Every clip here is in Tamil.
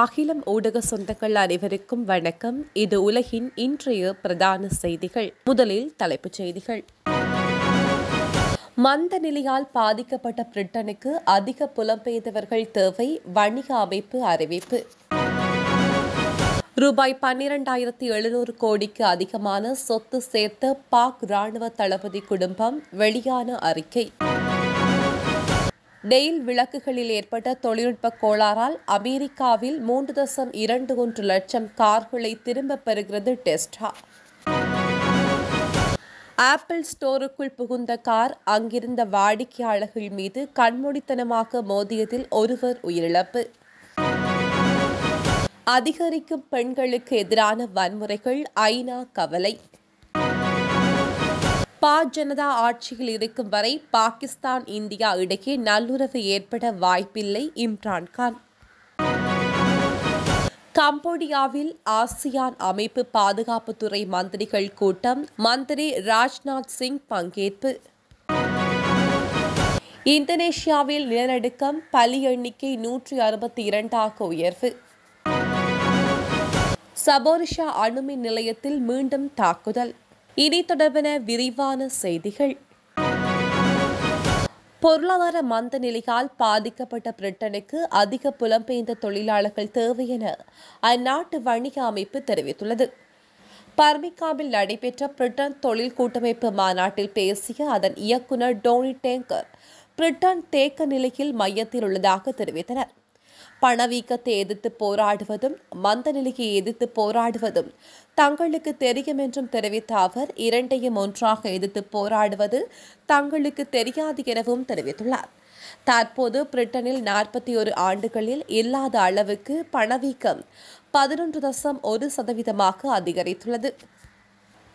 அகிலம் ஊடக சொந்தங்கள் அனைவருக்கும் வணக்கம் இது உலகின் இன்றைய பிரதான செய்திகள் முதலில் தலைப்புச் செய்திகள் மந்த நிலையால் பாதிக்கப்பட்ட பிரிட்டனுக்கு அதிக புலம்பெய்தவர்கள் தேவை வணிக அமைப்பு அறிவிப்பு ரூபாய் பன்னிரண்டாயிரத்தி எழுநூறு கோடிக்கு அதிகமான சொத்து சேர்த்த பாக் ராணுவ தளபதி குடும்பம் வெளியான அறிக்கை டெயில் விளக்குகளில் ஏற்பட்ட தொழில்நுட்ப கோளாறால் அமெரிக்காவில் மூன்று தசம் இரண்டு ஒன்று லட்சம் கார்களை திரும்ப பெறுகிறது டெஸ்டா ஆப்பிள் ஸ்டோருக்குள் புகுந்த கார் அங்கிருந்த வாடிக்கையாளர்கள் மீது கண்மூடித்தனமாக மோதியதில் ஒருவர் உயிரிழப்பு அதிகரிக்கும் பெண்களுக்கு எதிரான வன்முறைகள் ஐநா கவலை பா ஜனதா ஆட்சியில் இருக்கும் வரை பாகிஸ்தான் இந்தியா இடையே நல்லுறவு ஏற்பட வாய்ப்பில்லை இம்ரான்கான் கம்போடியாவில் ஆசியான் அமைப்பு பாதுகாப்புத்துறை மந்திரிகள் கூட்டம் மந்திரி ராஜ்நாத் சிங் பங்கேற்பு இந்தோனேஷியாவில் நிலநடுக்கம் பலி எண்ணிக்கை நூற்றி அறுபத்தி இரண்டாக உயர்வு சபோரிஷா அணுமின் நிலையத்தில் மீண்டும் தாக்குதல் இனி தொடர்பென விரிவான செய்திகள் பொருளாதார மந்த நிலையால் பாதிக்கப்பட்ட பிரிட்டனுக்கு அதிக புலம்பெயர்ந்த தொழிலாளர்கள் தேவை என அந்நாட்டு வணிக அமைப்பு தெரிவித்துள்ளது பர்மிகாவில் நடைபெற்ற பிரிட்டன் தொழில் கூட்டமைப்பு மாநாட்டில் பேசிய அதன் இயக்குநர் டோனி டேங்கர் பிரிட்டன் தேக்க நிலையில் மையத்தில் உள்ளதாக தெரிவித்தனர் பணவீக்கத்தை எதிர்த்து போராடுவதும் மந்த நிலையை எதிர்த்து போராடுவதும் தங்களுக்கு தெரியும் என்றும் தெரிவித்த அவர் இரண்டையும் ஒன்றாக எதிர்த்து போராடுவது தங்களுக்கு தெரியாது எனவும் தெரிவித்துள்ளார் தற்போது பிரிட்டனில் நாற்பத்தி ஒரு ஆண்டுகளில் இல்லாத அளவுக்கு பணவீக்கம் பதினொன்று தசம் ஒரு சதவீதமாக அதிகரித்துள்ளது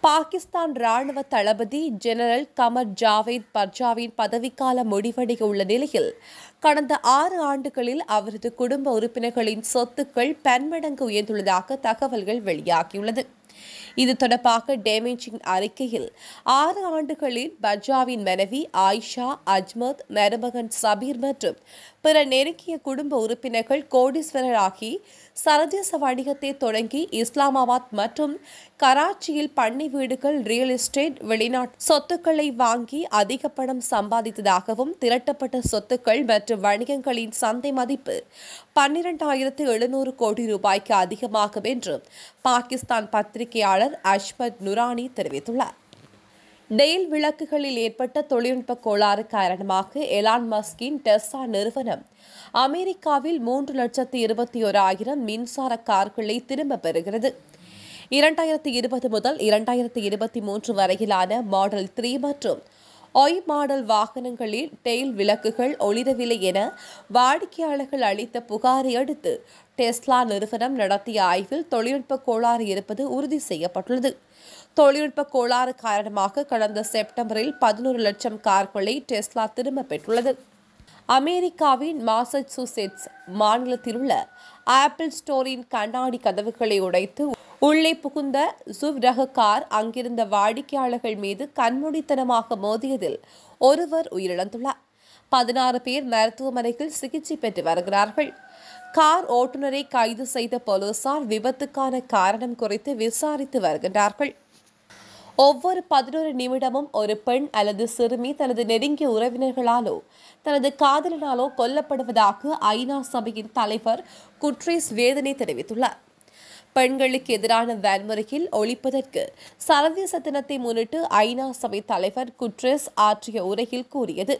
பாகிஸ்தான் ராணுவ தளபதி ஜெனரல் கமர் ஜாவேத் பர்ஜாவின் பதவிக்காலம் முடிவடைய உள்ள நிலையில் கடந்த ஆறு ஆண்டுகளில் அவரது குடும்ப உறுப்பினர்களின் சொத்துக்கள் பன்மடங்கு உயர்ந்துள்ளதாக தகவல்கள் வெளியாகியுள்ளது இது தொடர்பாக டேமேஜிங் அறிக்கையில் ஆறு ஆண்டுகளில் பர்ஜாவின் மனைவி ஆயிஷா அஜ்மத் மருமகன் சபீர் மற்றும் பிற நெருங்கிய குடும்ப உறுப்பினர்கள் கோடீஸ்வரர் ஆகி சரதேச வணிகத்தை தொடங்கி இஸ்லாமாபாத் மற்றும் கராச்சியில் பண்ணை வீடுகள் ரியல் எஸ்டேட் வெளிநாட்டு சொத்துக்களை வாங்கி அதிக பணம் சம்பாதித்ததாகவும் திரட்டப்பட்ட சொத்துக்கள் மற்றும் வணிகங்களின் சந்தை மதிப்பு பன்னிரண்டாயிரத்து எழுநூறு கோடி ரூபாய்க்கு அதிகமாகும் என்று பாகிஸ்தான் பத்திரிகையாளர் அஷ்மத் நுரானி தெரிவித்துள்ளார் டெயில் விளக்குகளில் ஏற்பட்ட தொழில்நுட்ப கோளாறு காரணமாக எலான் மஸ்கின் டெஸ்ஸா நிறுவனம் அமெரிக்காவில் மூன்று லட்சத்து இருபத்தி ஓராயிரம் மின்சார கார்களை திரும்பப் பெறுகிறது இரண்டாயிரத்தி இருபது முதல் இரண்டாயிரத்தி இருபத்தி மூன்று வரையிலான மாடல் த்ரீ மற்றும் ஒய் மாடல் வாகனங்களில் டெயில் விளக்குகள் ஒளிரவில்லை என வாடிக்கையாளர்கள் அளித்த புகாரை அடுத்து டெஸ்லா நிறுவனம் நடத்திய ஆய்வில் தொழில்நுட்ப கோளாறு இருப்பது உறுதி செய்யப்பட்டுள்ளது தொழில்நுட்ப கோளாறு காரணமாக கடந்த செப்டம்பரில் பதினோரு லட்சம் கார்களை டெஸ்லா திரும்ப பெற்றுள்ளது அமெரிக்காவின் மாசச்சூசெட்ஸ் மாநிலத்தில் உள்ள ஆப்பிள் ஸ்டோரின் கண்ணாடி கதவுகளை உடைத்து உள்ளே புகுந்த சுவ் ரக கார் அங்கிருந்த வாடிக்கையாளர்கள் மீது கண்மூடித்தனமாக மோதியதில் ஒருவர் உயிரிழந்துள்ளார் பதினாறு பேர் மருத்துவமனையில் சிகிச்சை பெற்று வருகிறார்கள் கார் ஓட்டுநரை கைது செய்த போலீசார் விபத்துக்கான காரணம் குறித்து விசாரித்து வருகின்றார்கள் ஒவ்வொரு பதினோரு நிமிடமும் ஒரு பெண் அல்லது சிறுமி தனது நெருங்கிய உறவினர்களாலோ தனது காதலனாலோ கொல்லப்படுவதாக ஐநா சபையின் தலைவர் குட்ரீஸ் வேதனை தெரிவித்துள்ளார் பெண்களுக்கு எதிரான வன்முறையில் ஒழிப்பதற்கு சர்வதேச தினத்தை முன்னிட்டு ஐநா சபை தலைவர் குட்ரஸ் ஆற்றிய உரையில் கூறியது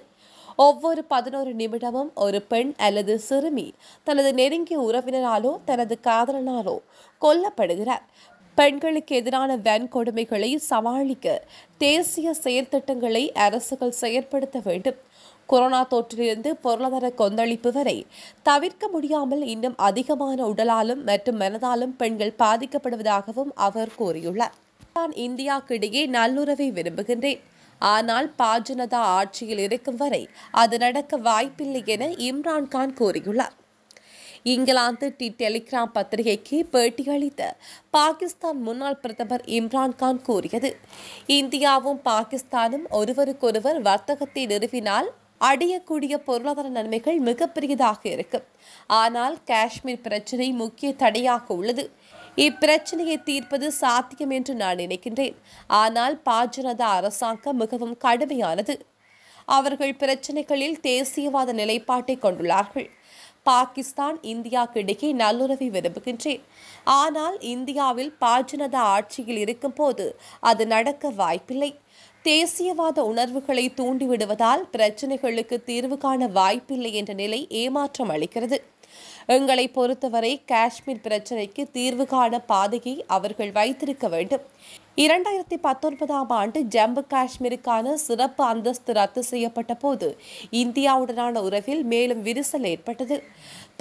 ஒவ்வொரு பதினோரு நிமிடமும் ஒரு பெண் அல்லது சிறுமி தனது நெருங்கிய உறவினராலோ தனது காதலனாலோ கொல்லப்படுகிறார் பெண்களுக்கு எதிரான வன்கொடுமைகளை சமாளிக்க தேசிய செயற்திட்டங்களை அரசுகள் செயற்படுத்த வேண்டும் கொரோனா தொற்றிலிருந்து பொருளாதார கொந்தளிப்பு வரை தவிர்க்க முடியாமல் இன்னும் அதிகமான உடலாலும் மற்றும் மனதாலும் பெண்கள் பாதிக்கப்படுவதாகவும் அவர் கூறியுள்ளார் நான் இந்தியாவுக்கிடையே நல்லுறவை விரும்புகின்றேன் ஆனால் பாஜனதா ஆட்சியில் இருக்கும் வரை அது நடக்க வாய்ப்பில்லை என இம்ரான்கான் கூறியுள்ளார் இங்கிலாந்து டி டெலிகிராம் பத்திரிகைக்கு பேட்டியளித்த பாகிஸ்தான் முன்னாள் பிரதமர் இம்ரான்கான் கூறியது இந்தியாவும் பாகிஸ்தானும் ஒருவருக்கொருவர் வர்த்தகத்தை நிறுவினால் அடையக்கூடிய பொருளாதார நன்மைகள் மிகப்பெரியதாக இருக்கும் ஆனால் காஷ்மீர் பிரச்சனை முக்கிய தடையாக உள்ளது இப்பிரச்சனையை தீர்ப்பது சாத்தியம் என்று நான் நினைக்கின்றேன் ஆனால் பாஜனதா அரசாங்கம் மிகவும் கடுமையானது அவர்கள் பிரச்சனைகளில் தேசியவாத நிலைப்பாட்டை கொண்டுள்ளார்கள் பாகிஸ்தான் இடையே நல்லுறவை விரும்புகின்றேன் ஆனால் இந்தியாவில் பாஜனதா ஆட்சியில் இருக்கும்போது அது நடக்க வாய்ப்பில்லை தேசியவாத உணர்வுகளை தூண்டிவிடுவதால் பிரச்சினைகளுக்கு தீர்வு காண வாய்ப்பில்லை என்ற நிலை ஏமாற்றம் அளிக்கிறது எங்களை பொறுத்தவரை காஷ்மீர் பிரச்சினைக்கு தீர்வு காண பாதையை அவர்கள் வைத்திருக்க வேண்டும் இரண்டாயிரத்தி பத்தொன்பதாம் ஆண்டு ஜம்மு காஷ்மீருக்கான சிறப்பு அந்தஸ்து ரத்து செய்யப்பட்ட போது இந்தியாவுடனான உறவில் மேலும் விரிசல் ஏற்பட்டது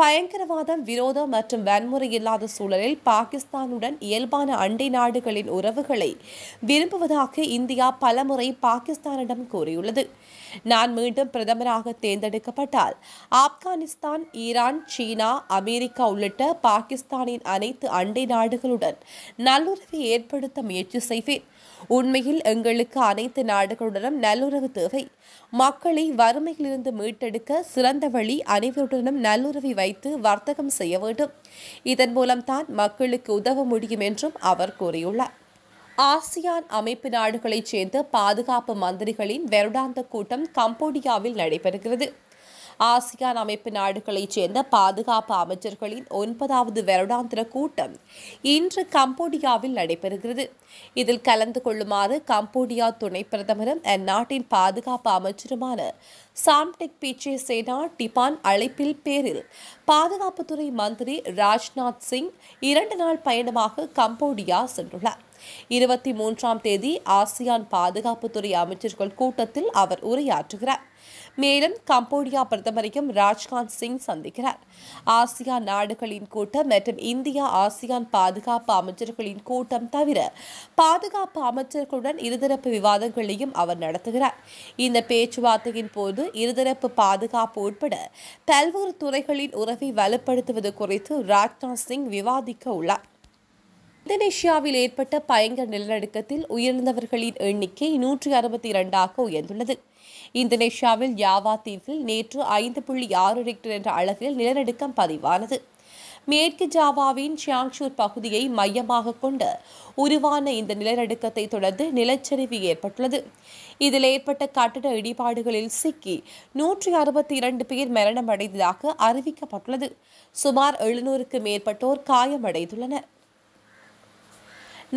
பயங்கரவாதம் விரோதம் மற்றும் வன்முறை இல்லாத சூழலில் பாகிஸ்தானுடன் இயல்பான அண்டை நாடுகளின் உறவுகளை விரும்புவதாக இந்தியா பலமுறை பாகிஸ்தானிடம் கூறியுள்ளது நான் மீண்டும் பிரதமராக தேர்ந்தெடுக்கப்பட்டால் ஆப்கானிஸ்தான் ஈரான் சீனா அமெரிக்கா உள்ளிட்ட பாகிஸ்தானின் அனைத்து அண்டை நாடுகளுடன் நல்லுறவை ஏற்படுத்த முயற்சி செய்வேன் உண்மையில் எங்களுக்கு அனைத்து நாடுகளுடனும் நல்லுறவு தேவை மக்களை வறுமையிலிருந்து மீட்டெடுக்க சிறந்த வழி அனைவருடனும் நல்லுறவை வைத்து வர்த்தகம் செய்ய வேண்டும் இதன் மூலம்தான் மக்களுக்கு உதவ முடியும் என்றும் அவர் கூறியுள்ளார் ஆசியான் அமைப்பு நாடுகளைச் சேர்ந்த பாதுகாப்பு மந்திரிகளின் வருடாந்த கூட்டம் கம்போடியாவில் நடைபெறுகிறது ஆசியான் அமைப்பு நாடுகளைச் சேர்ந்த பாதுகாப்பு அமைச்சர்களின் ஒன்பதாவது வருடாந்திர கூட்டம் இன்று கம்போடியாவில் நடைபெறுகிறது இதில் கலந்து கொள்ளுமாறு கம்போடியா துணை பிரதமரும் அந்நாட்டின் பாதுகாப்பு அமைச்சருமான சாம்டெக் பிச்சே சேனா டிபான் அழைப்பில் பேரில் பாதுகாப்புத்துறை மந்திரி ராஜ்நாத் சிங் இரண்டு நாள் பயணமாக கம்போடியா சென்றுள்ளார் இருபத்தி மூன்றாம் தேதி ஆசியான் பாதுகாப்புத்துறை அமைச்சர்கள் கூட்டத்தில் அவர் உரையாற்றுகிறார் மேலும் கம்போடியா பிரதமரையும் ராஜ்காந்த் சிங் சந்திக்கிறார் ஆசியான் நாடுகளின் கூட்டம் மற்றும் இந்தியா ஆசியான் பாதுகாப்பு அமைச்சர்களின் கூட்டம் தவிர பாதுகாப்பு அமைச்சர்களுடன் இருதரப்பு விவாதங்களையும் அவர் நடத்துகிறார் இந்த பேச்சுவார்த்தையின் போது இருதரப்பு பாதுகாப்பு உட்பட பல்வேறு துறைகளின் உறவை வலுப்படுத்துவது குறித்து ராஜ்நாத் சிங் விவாதிக்க உள்ளார் இந்தோனேஷியாவில் ஏற்பட்ட பயங்கர நிலநடுக்கத்தில் உயிரிழந்தவர்களின் எண்ணிக்கை நூற்றி அறுபத்தி இரண்டாக உயர்ந்துள்ளது இந்தோனேஷியாவில் யாவா தீவில் நேற்று ஐந்து புள்ளி ஆறு ரிக்டர் என்ற அளவில் நிலநடுக்கம் பதிவானது மேற்கு ஜாவாவின் சியாங்ஷூர் பகுதியை மையமாக கொண்டு உருவான இந்த நிலநடுக்கத்தை தொடர்ந்து நிலச்சரிவு ஏற்பட்டுள்ளது இதில் ஏற்பட்ட கட்டட இடிபாடுகளில் சிக்கி நூற்றி அறுபத்தி இரண்டு பேர் மரணமடைந்ததாக அறிவிக்கப்பட்டுள்ளது சுமார் எழுநூறுக்கு மேற்பட்டோர் காயமடைந்துள்ளனர்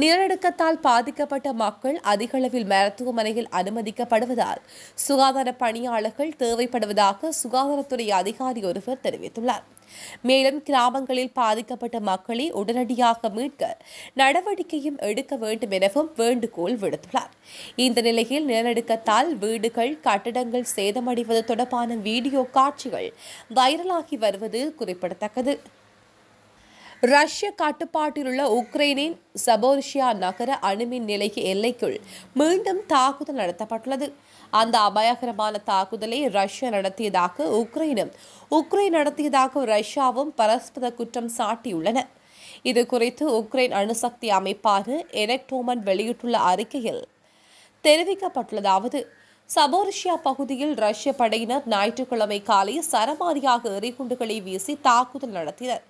நிலநடுக்கத்தால் பாதிக்கப்பட்ட மக்கள் அதிகளவில் மருத்துவமனையில் அனுமதிக்கப்படுவதால் சுகாதார பணியாளர்கள் தேவைப்படுவதாக சுகாதாரத்துறை அதிகாரி ஒருவர் தெரிவித்துள்ளார் மேலும் கிராமங்களில் பாதிக்கப்பட்ட மக்களை உடனடியாக மீட்க நடவடிக்கையும் எடுக்க வேண்டும் எனவும் வேண்டுகோள் விடுத்துள்ளார் இந்த நிலையில் நிலநடுக்கத்தால் வீடுகள் கட்டடங்கள் சேதமடைவது தொடர்பான வீடியோ காட்சிகள் வைரலாகி வருவது குறிப்பிடத்தக்கது ரஷ்ய கட்டுப்பாட்டிலுள்ள உக்ரைனின் சபோர்ஷியா நகர அணுமின் நிலைக்கு எல்லைக்குள் மீண்டும் தாக்குதல் நடத்தப்பட்டுள்ளது அந்த அபாயகரமான தாக்குதலை ரஷ்யா நடத்தியதாக உக்ரைனும் உக்ரைன் நடத்தியதாக ரஷ்யாவும் பரஸ்பர குற்றம் சாட்டியுள்ளன இது குறித்து உக்ரைன் அணுசக்தி அமைப்பான எனக்டோமன் வெளியிட்டுள்ள அறிக்கையில் தெரிவிக்கப்பட்டுள்ளதாவது சபோரிஷியா பகுதியில் ரஷ்ய படையினர் ஞாயிற்றுக்கிழமை காலை சரமாரியாக எறிகுண்டுகளை வீசி தாக்குதல் நடத்தினர்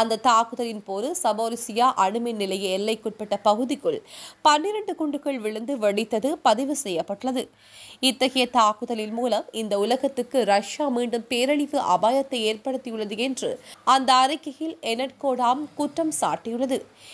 அந்த தாக்குதலின் போது சபோரிசியா அணுமின் நிலைய எல்லைக்குட்பட்ட பகுதிக்குள் பன்னிரண்டு குண்டுகள் விழுந்து வெடித்தது பதிவு செய்யப்பட்டுள்ளது இத்தகைய தாக்குதலின் மூலம் இந்த உலகத்துக்கு ரஷ்யா மீண்டும் பேரழிவு அபாயத்தை ஏற்படுத்தியுள்ளது என்று அந்த அறிக்கையில் எனட்கோடாம் குற்றம் சாட்டியுள்ளது